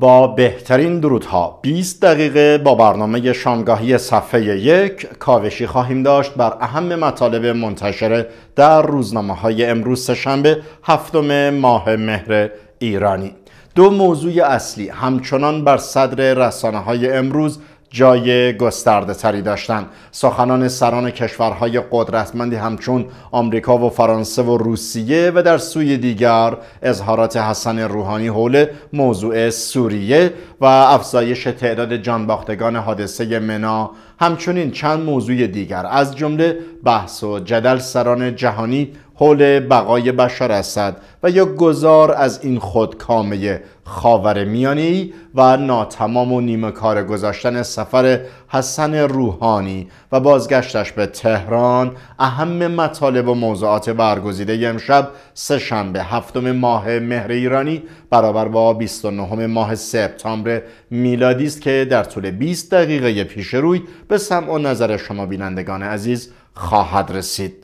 با بهترین درودها 20 دقیقه با برنامه شامگاهی صفحه یک کاوشی خواهیم داشت بر اهم مطالب منتشره در روزنامه های امروز سهشنبه هفتم ماه مهر ایرانی دو موضوع اصلی همچنان بر صدر رسانه های امروز جای گسترده تری داشتند سخنان سران کشورهای قدرتمندی همچون آمریکا و فرانسه و روسیه و در سوی دیگر اظهارات حسن روحانی حول موضوع سوریه و افزایش تعداد جانباختگان حادثه منا همچنین چند موضوع دیگر از جمله بحث و جدل سران جهانی حول بقای بشر اسد و یا گذار از این خودکامه خاور میانی و ناتمام و نیمه کار گذاشتن سفر حسن روحانی و بازگشتش به تهران اهم مطالب و موضوعات برگزیده امشب سه شنبه هفتم ماه مهر ایرانی برابر با 29 ماه سپتامبر میلادی است که در طول 20 دقیقه پیش روی به سمع و نظر شما بینندگان عزیز خواهد رسید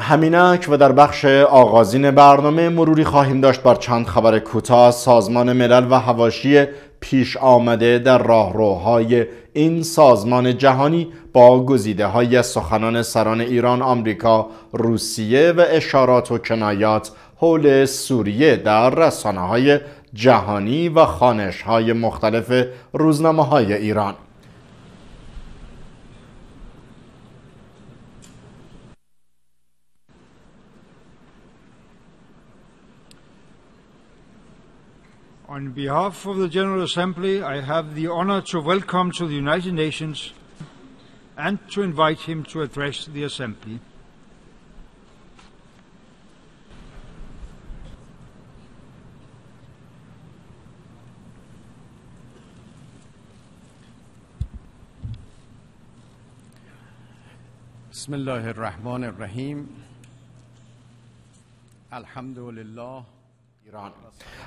همینک و در بخش آغازین برنامه مروری خواهیم داشت بر چند خبر کوتاه سازمان ملل و هواشی پیش آمده در راهروهای این سازمان جهانی با گزیده های سخنان سران ایران، آمریکا، روسیه و اشارات و کنایات حول سوریه در رسانه های جهانی و خانش های مختلف روزنامه های ایران On behalf of the General Assembly, I have the honor to welcome to the United Nations and to invite him to address the Assembly. بسم الله الرحمن الرحيم ایران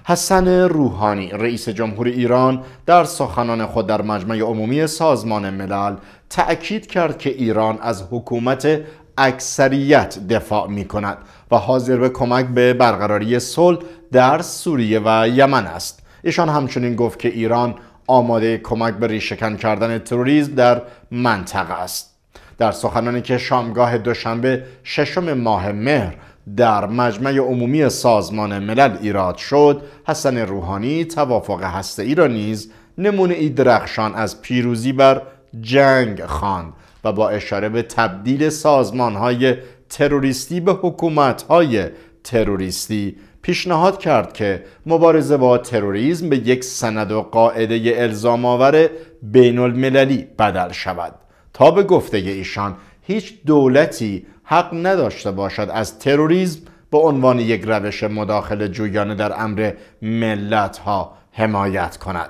حسن روحانی رئیس جمهور ایران در سخنان خود در مجمع عمومی سازمان ملل تأکید کرد که ایران از حکومت اکثریت دفاع می کند و حاضر به کمک به برقراری صلح در سوریه و یمن است ایشان همچنین گفت که ایران آماده کمک به ریشکن کردن تروریسم در منطقه است در سخنانی که شامگاه دوشنبه ششم ماه مهر در مجمع عمومی سازمان ملل ایراد شد حسن روحانی توافق هسته ای را نیز نمونه ای درخشان از پیروزی بر جنگ خواند و با اشاره به تبدیل سازمان های تروریستی به حکومت های تروریستی پیشنهاد کرد که مبارزه با تروریسم به یک سند و قاعده الزام آور بین المللی بدل شود تا به گفته ایشان هیچ دولتی حق نداشته باشد از تروریسم به عنوان یک روش مداخله جویانه در امر ملت ها حمایت کند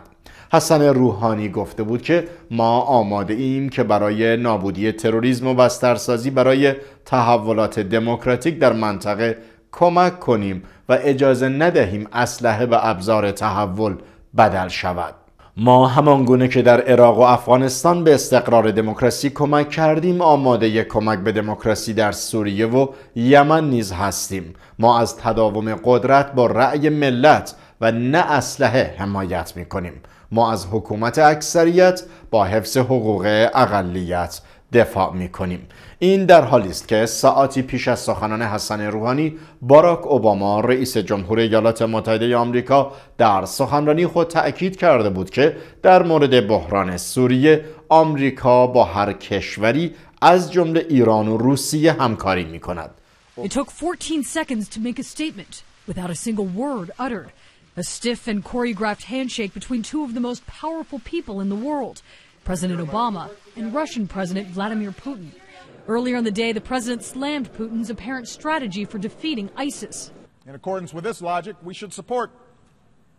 حسن روحانی گفته بود که ما آماده ایم که برای نابودی تروریسم و بسترسازی برای تحولات دموکراتیک در منطقه کمک کنیم و اجازه ندهیم اسلحه و ابزار تحول بدل شود ما همان گونه که در عراق و افغانستان به استقرار دموکراسی کمک کردیم آماده کمک به دموکراسی در سوریه و یمن نیز هستیم ما از تداوم قدرت با رأی ملت و نه اسلحه حمایت می کنیم ما از حکومت اکثریت با حفظ حقوق اقلیت دفاع می کنیم این در حالی است که ساعتی پیش از سخنان حسن روحانی باراک اوباما رئیس جمهور ایالات متحده آمریکا در سخنرانی خود تأکید کرده بود که در مورد بحران سوریه آمریکا با هر کشوری از جمله ایران و روسیه همکاری می کند. It took 14 seconds to make a statement without a single word uttered. A stiff and choreographed handshake between two of the most powerful people in the world, President Obama and Russian President Vladimir Putin. Earlier in the day, the president slammed Putin's apparent strategy for defeating ISIS. In accordance with this logic, we should support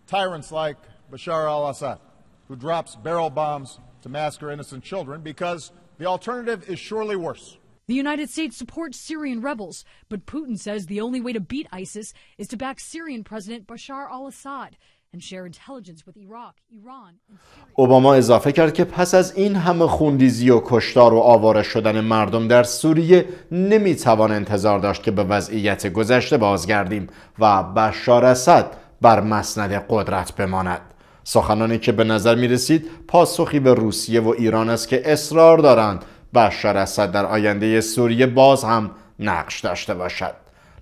tyrants like Bashar al Assad, who drops barrel bombs to massacre innocent children because the alternative is surely worse. The United States supports Syrian rebels, but Putin says the only way to beat ISIS is to back Syrian President Bashar al Assad. اوباما اضافه کرد که پس از این همه خونریزی و کشتار و آواره شدن مردم در سوریه نمیتوان انتظار داشت که به وضعیت گذشته بازگردیم و بشار اسد بر مسند قدرت بماند سخنانی که به نظر می رسید پاسخی به روسیه و ایران است که اصرار دارند بشار اسد در آینده سوریه باز هم نقش داشته باشد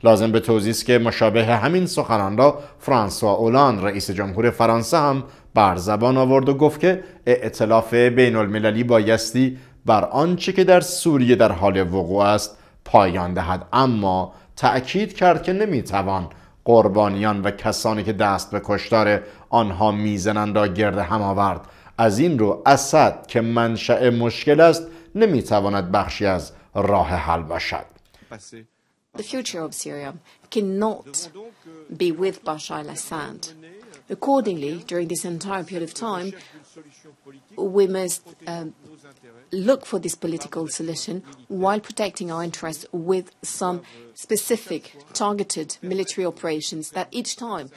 لازم به توضیح است که مشابه همین سخنان را فرانسوا اولان رئیس جمهور فرانسه هم بر زبان آورد و گفت که ائتلاف بین المللی بایستی بر آنچه که در سوریه در حال وقوع است پایان دهد اما تأکید کرد که نمیتوان قربانیان و کسانی که دست به کشتار آنها میزنند را گرد هم آورد از این رو اسد که منشأ مشکل است نمیتواند بخشی از راه حل باشد The future of Syria cannot be with Bashar al Assad. Accordingly, during this entire period of time, we must um, look for this political solution while protecting our interests with some specific targeted military operations that each time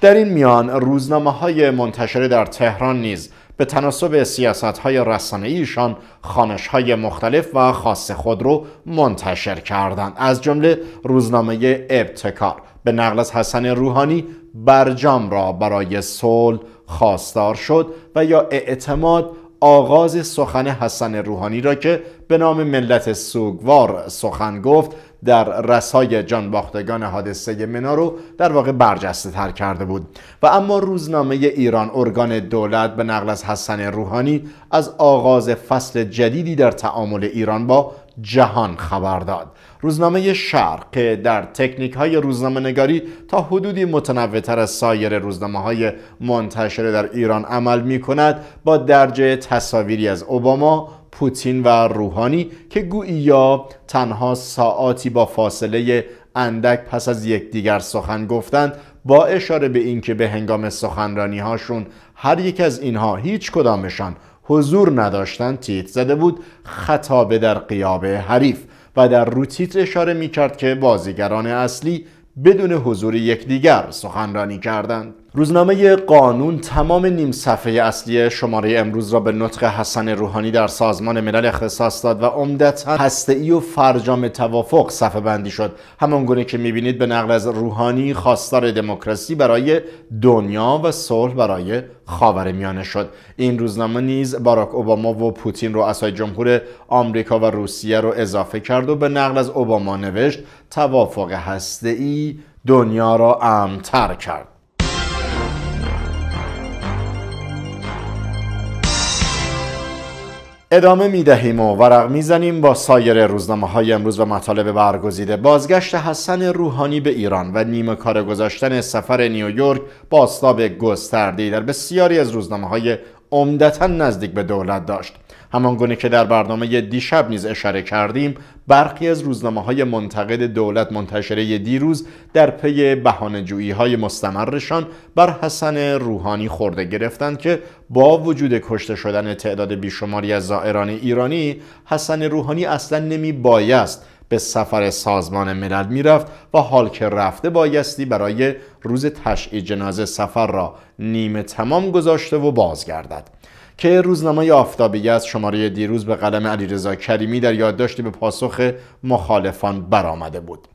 در این میان روزنامه های منتشره در تهران نیز به تناسب سیاست های رسانه ایشان خانش های مختلف و خاص خود رو منتشر کردند از جمله روزنامه ابتکار به نقل از حسن روحانی برجام را برای صلح خواستار شد و یا اعتماد آغاز سخن حسن روحانی را که به نام ملت سوگوار سخن گفت در رسای جانباختگان حادثه منا در واقع برجسته تر کرده بود و اما روزنامه ایران ارگان دولت به نقل از حسن روحانی از آغاز فصل جدیدی در تعامل ایران با جهان خبر داد روزنامه شرق که در تکنیک های روزنامه نگاری تا حدودی متنوعتر تر از سایر روزنامه های منتشره در ایران عمل می کند با درجه تصاویری از اوباما، پوتین و روحانی که گویی یا تنها ساعتی با فاصله اندک پس از یکدیگر سخن گفتند با اشاره به اینکه به هنگام سخنرانی هاشون هر یک از اینها هیچ کدامشان حضور نداشتند تیت زده بود خطابه در قیاب حریف و در رو تیتر اشاره می کرد که بازیگران اصلی بدون حضور یکدیگر سخنرانی کردند روزنامه قانون تمام نیم صفحه اصلی شماره امروز را به نطق حسن روحانی در سازمان ملل اختصاص داد و عمدتا هسته و فرجام توافق صفحه بندی شد همان گونه که میبینید به نقل از روحانی خواستار دموکراسی برای دنیا و صلح برای میانه شد این روزنامه نیز باراک اوباما و پوتین اسای جمهور آمریکا و روسیه رو اضافه کرد و به نقل از اوباما نوشت توافق هسته ای دنیا را امتر کرد ادامه می دهیم و ورق می زنیم با سایر روزنامه های امروز و مطالب برگزیده بازگشت حسن روحانی به ایران و نیمه کار گذاشتن سفر نیویورک با اصلاب گستردی در بسیاری از روزنامه های عمدتا نزدیک به دولت داشت همان گونه که در برنامه دیشب نیز اشاره کردیم برخی از روزنامه های منتقد دولت منتشره دیروز در پی بهانه‌جویی های مستمرشان بر حسن روحانی خورده گرفتند که با وجود کشته شدن تعداد بیشماری از زائران ایرانی حسن روحانی اصلا نمی بایست به سفر سازمان ملل میرفت و حال که رفته بایستی برای روز تشییع جنازه سفر را نیمه تمام گذاشته و بازگردد که روزنامه آفتابی از شماره دیروز به قلم علیرضا کریمی در یادداشتی به پاسخ مخالفان برآمده بود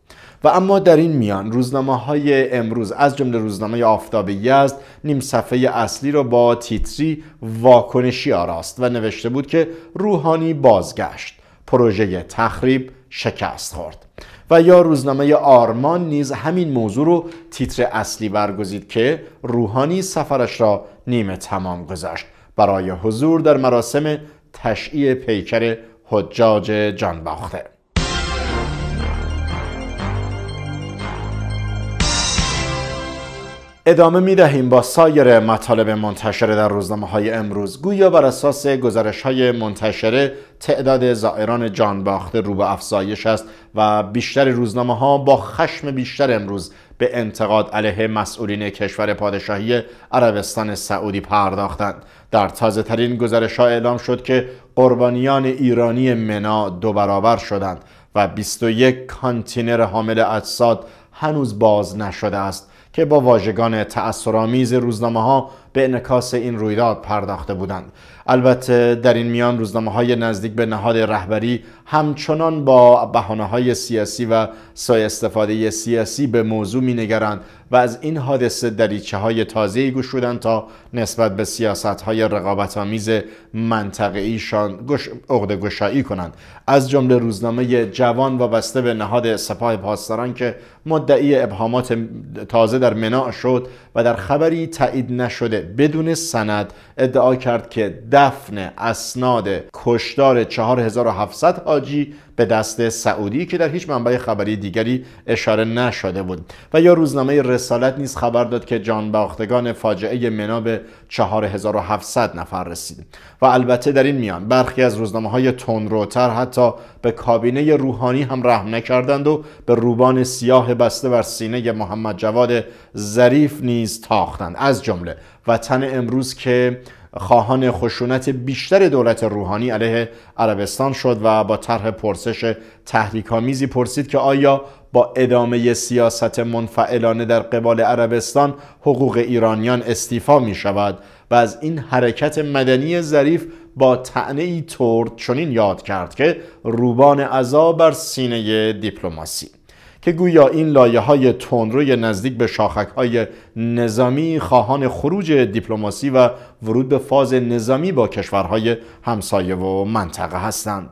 و اما در این میان روزنامه های امروز از جمله روزنامه آفتاب یزد نیم صفحه اصلی را با تیتری واکنشی آراست و نوشته بود که روحانی بازگشت پروژه تخریب شکست خورد و یا روزنامه آرمان نیز همین موضوع رو تیتر اصلی برگزید که روحانی سفرش را نیمه تمام گذاشت برای حضور در مراسم تشییع پیکر حجاج جانباخته ادامه می دهیم با سایر مطالب منتشره در روزنامه های امروز گویا بر اساس گزارش های منتشره تعداد زائران جان باخته رو به افزایش است و بیشتر روزنامه ها با خشم بیشتر امروز به انتقاد علیه مسئولین کشور پادشاهی عربستان سعودی پرداختند در تازه ترین گزارش ها اعلام شد که قربانیان ایرانی منا دو برابر شدند و 21 کانتینر حامل اجساد هنوز باز نشده است که با واژگان تأثرآمیز روزنامه ها به انکاس این رویداد پرداخته بودند البته در این میان روزنامه های نزدیک به نهاد رهبری همچنان با بحانه های سیاسی و سای سیاسی به موضوع می نگرند و از این حادثه دریچه های تازه گوش تا نسبت به سیاست های رقابت آمیز منطقه‌ایشان عقده گشایی کنند از جمله روزنامه جوان و بسته به نهاد سپاه پاسداران که مدعی ابهامات تازه در مناع شد و در خبری تایید نشده بدون سند ادعا کرد که دفن اسناد کشدار 4700 حاجی به دست سعودی که در هیچ منبع خبری دیگری اشاره نشده بود و یا روزنامه رسالت نیز خبر داد که جان باختگان فاجعه منا به 4700 نفر رسید و البته در این میان برخی از روزنامه های تندروتر حتی به کابینه روحانی هم رحم نکردند و به روبان سیاه بسته بر سینه محمد جواد ظریف نیز تاختند از جمله وطن امروز که خواهان خشونت بیشتر دولت روحانی علیه عربستان شد و با طرح پرسش تحریک‌آمیزی پرسید که آیا با ادامه سیاست منفعلانه در قبال عربستان حقوق ایرانیان استیفا می شود و از این حرکت مدنی ظریف با تعنی ترد چنین یاد کرد که روبان عذا بر سینه دیپلماسی که گویا این لایه های روی نزدیک به شاخک های نظامی خواهان خروج دیپلماسی و ورود به فاز نظامی با کشورهای همسایه و منطقه هستند.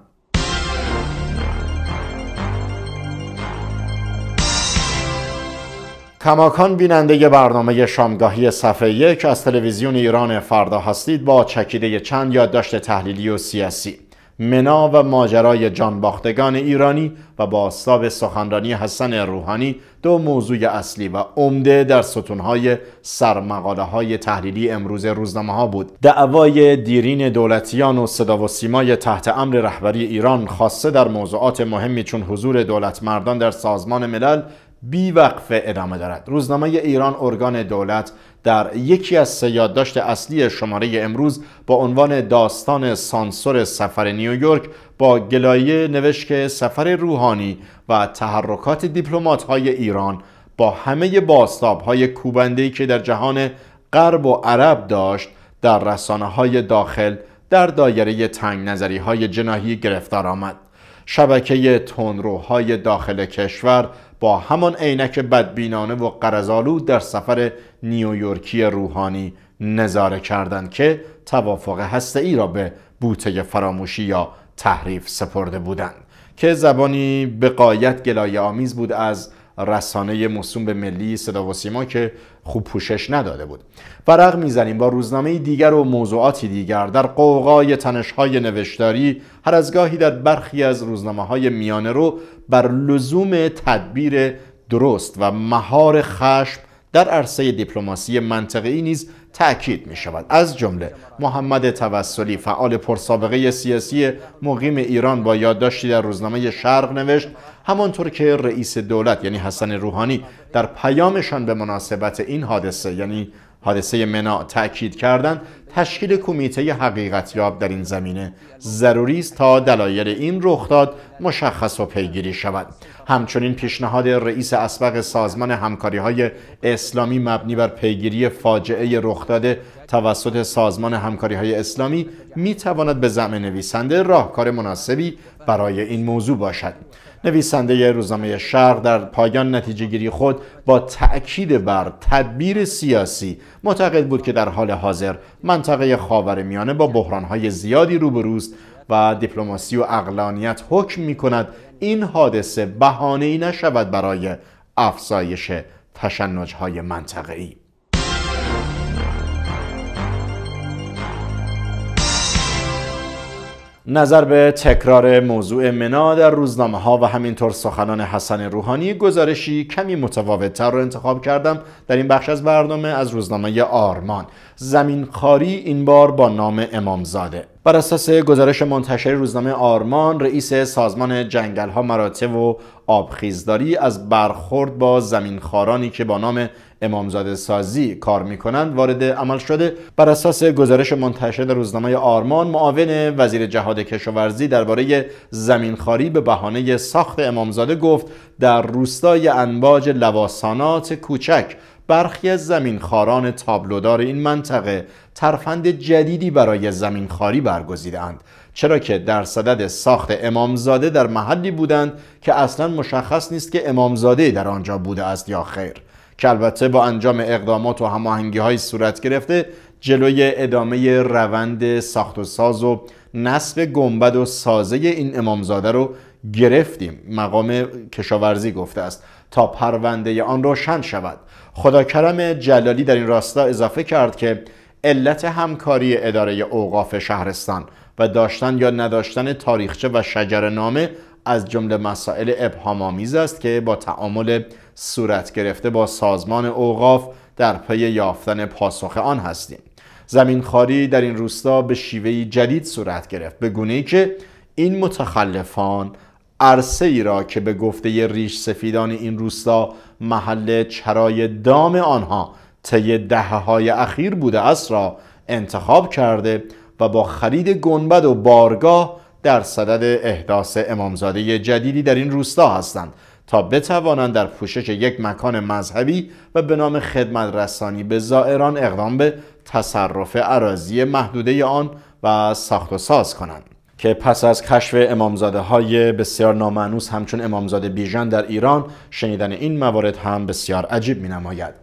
کماکان بیننده برنامه شامگاهی صفحه یک از تلویزیون ایران فردا هستید با چکیده چند یادداشت تحلیلی و سیاسی منا و ماجرای جانباختگان ایرانی و با سخنرانی حسن روحانی دو موضوع اصلی و عمده در ستونهای سرمقاله های تحلیلی امروز روزنامه ها بود دعوای دیرین دولتیان و صدا و سیمای تحت امر رهبری ایران خاصه در موضوعات مهمی چون حضور دولت مردان در سازمان ملل بیوقفه ادامه دارد روزنامه ایران ارگان دولت در یکی از سه یادداشت اصلی شماره امروز با عنوان داستان سانسور سفر نیویورک با گلایه نوشت که سفر روحانی و تحرکات دیپلمات های ایران با همه باستاب های که در جهان غرب و عرب داشت در رسانه های داخل در دایره تنگ نظری های جناهی گرفتار آمد شبکه تونروهای داخل کشور با همان عینک بدبینانه و قرزالو در سفر نیویورکی روحانی نظاره کردند که توافق ای را به بوته فراموشی یا تحریف سپرده بودند که زبانی به قایت گلایه آمیز بود از رسانه موسوم به ملی صدا و سیما که خوب پوشش نداده بود ورق میزنیم با روزنامه دیگر و موضوعاتی دیگر در قوقای تنشهای نوشتاری هر از گاهی در برخی از روزنامه های میانه رو بر لزوم تدبیر درست و مهار خشم در عرصه دیپلماسی منطقه‌ای نیز تأکید می شود از جمله محمد توسلی فعال پرسابقه سیاسی مقیم ایران با یادداشتی در روزنامه شرق نوشت همانطور که رئیس دولت یعنی حسن روحانی در پیامشان به مناسبت این حادثه یعنی حادثه منا تأکید کردند تشکیل کمیته حقیقتیاب در این زمینه ضروری است تا دلایل این رخداد مشخص و پیگیری شود همچنین پیشنهاد رئیس اسبق سازمان همکاری های اسلامی مبنی بر پیگیری فاجعه رخداد توسط سازمان همکاری های اسلامی می تواند به زمین نویسنده راهکار مناسبی برای این موضوع باشد نویسنده روزنامه شرق در پایان نتیجه گیری خود با تأکید بر تدبیر سیاسی معتقد بود که در حال حاضر منطقه میانه با بحرانهای زیادی روبروست و دیپلماسی و اقلانیت حکم می کند این حادثه بهانه ای نشود برای افزایش تشنج های منطقه ای. نظر به تکرار موضوع منا در روزنامه ها و همینطور سخنان حسن روحانی گزارشی کمی متفاوتتر رو انتخاب کردم در این بخش از برنامه از روزنامه آرمان زمینخاری این بار با نام امامزاده بر اساس گزارش منتشر روزنامه آرمان رئیس سازمان جنگل ها مراتع و آبخیزداری از برخورد با زمینخارانی که با نام امامزاده سازی کار می کنند وارد عمل شده بر اساس گزارش منتشر روزنامه آرمان معاون وزیر جهاد کشاورزی درباره زمینخواری به بهانه ساخت امامزاده گفت در روستای انواج لواسانات کوچک برخی از زمینخواران تابلودار این منطقه ترفند جدیدی برای زمینخواری برگزیدند چرا که در صدد ساخت امامزاده در محلی بودند که اصلا مشخص نیست که امامزاده در آنجا بوده است یا خیر که البته با انجام اقدامات و هماهنگی های صورت گرفته جلوی ادامه روند ساخت و ساز و نصب گنبد و سازه این امامزاده رو گرفتیم مقام کشاورزی گفته است تا پرونده آن روشن شود خدا کرم جلالی در این راستا اضافه کرد که علت همکاری اداره اوقاف شهرستان و داشتن یا نداشتن تاریخچه و شجر نامه از جمله مسائل ابهام‌آمیز است که با تعامل صورت گرفته با سازمان اوقاف در پی یافتن پاسخ آن هستیم زمینخواری در این روستا به شیوهی جدید صورت گرفت به گونه‌ای که این متخلفان عرصه ای را که به گفته ریش سفیدان این روستا محل چرای دام آنها طی های اخیر بوده است را انتخاب کرده و با خرید گنبد و بارگاه در صدد احداث امامزاده جدیدی در این روستا هستند تا بتوانند در پوشش یک مکان مذهبی و به نام خدمت رسانی به زائران اقدام به تصرف عراضی محدوده آن و ساخت و ساز کنند که پس از کشف امامزاده های بسیار نامعنوس همچون امامزاده بیژن در ایران شنیدن این موارد هم بسیار عجیب می نماید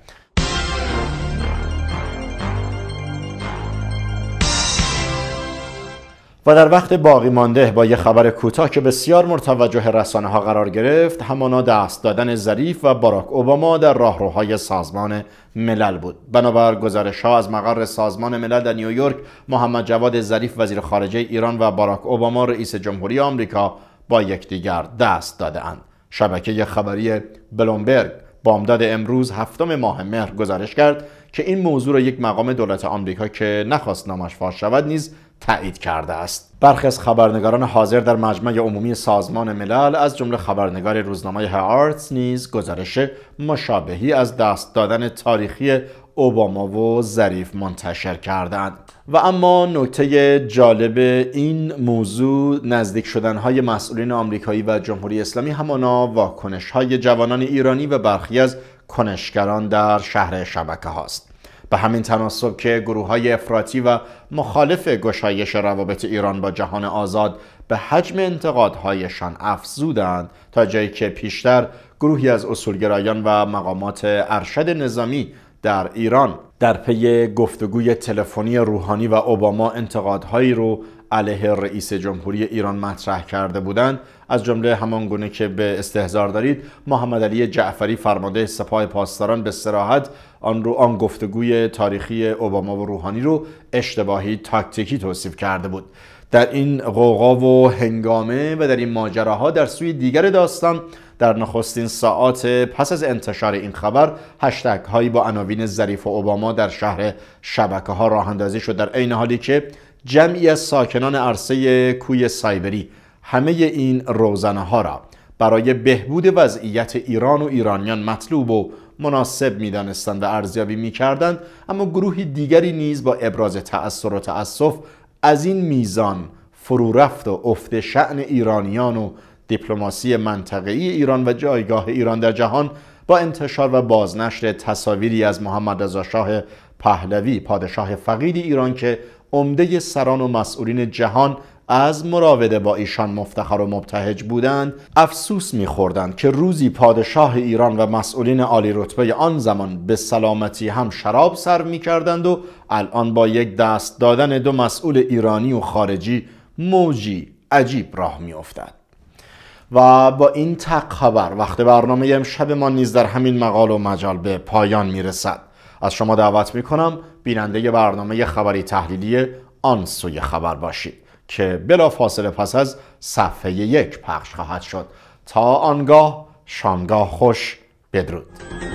و در وقت باقی مانده با یه خبر کوتاه که بسیار مرتوجه رسانه ها قرار گرفت همانا دست دادن ظریف و باراک اوباما در راهروهای سازمان ملل بود بنابر گزارش ها از مقر سازمان ملل در نیویورک محمد جواد ظریف وزیر خارجه ایران و باراک اوباما رئیس جمهوری آمریکا با یکدیگر دست اند. شبکه خبری بلومبرگ بامداد امروز هفتم ماه مهر گزارش کرد که این موضوع را یک مقام دولت آمریکا که نخواست نامش فاش شود نیز تایید کرده است برخی از خبرنگاران حاضر در مجمع عمومی سازمان ملل از جمله خبرنگار روزنامه هارتس نیز گزارش مشابهی از دست دادن تاریخی اوباما و ظریف منتشر کردند و اما نکته جالب این موضوع نزدیک شدن های مسئولین آمریکایی و جمهوری اسلامی همانا واکنش های جوانان ایرانی و برخی از کنشگران در شهر شبکه هاست به همین تناسب که گروه های افراطی و مخالف گشایش روابط ایران با جهان آزاد به حجم انتقادهایشان افزودند تا جایی که پیشتر گروهی از اصولگرایان و مقامات ارشد نظامی در ایران در پی گفتگوی تلفنی روحانی و اوباما انتقادهایی رو علیه رئیس جمهوری ایران مطرح کرده بودند از جمله همان گونه که به استهزار دارید محمد علی جعفری فرمانده سپاه پاسداران به سراحت آن رو آن گفتگوی تاریخی اوباما و روحانی رو اشتباهی تاکتیکی توصیف کرده بود در این غوغا و هنگامه و در این ماجراها در سوی دیگر داستان در نخستین ساعات پس از انتشار این خبر هشتک هایی با عناوین ظریف اوباما در شهر شبکه ها راه اندازی شد در عین حالی که جمعی از ساکنان عرصه کوی سایبری همه این روزنه ها را برای بهبود وضعیت ایران و ایرانیان مطلوب و مناسب میدانستند و ارزیابی میکردند اما گروهی دیگری نیز با ابراز تأثر و تأسف از این میزان فرو رفت و افت شعن ایرانیان و دیپلماسی منطقه ایران و جایگاه ایران در جهان با انتشار و بازنشر تصاویری از محمد شاه پهلوی پادشاه فقید ایران که عمده سران و مسئولین جهان از مراوده با ایشان مفتخر و مبتهج بودند افسوس میخوردند که روزی پادشاه ایران و مسئولین عالی رتبه آن زمان به سلامتی هم شراب سر میکردند و الان با یک دست دادن دو مسئول ایرانی و خارجی موجی عجیب راه میافتد و با این تق خبر وقت برنامه امشب ما نیز در همین مقال و مجال به پایان میرسد از شما دعوت میکنم بیننده برنامه خبری تحلیلی آن سوی خبر باشید که بلا فاصله پس از صفحه یک پخش خواهد شد تا آنگاه شامگاه خوش بدرود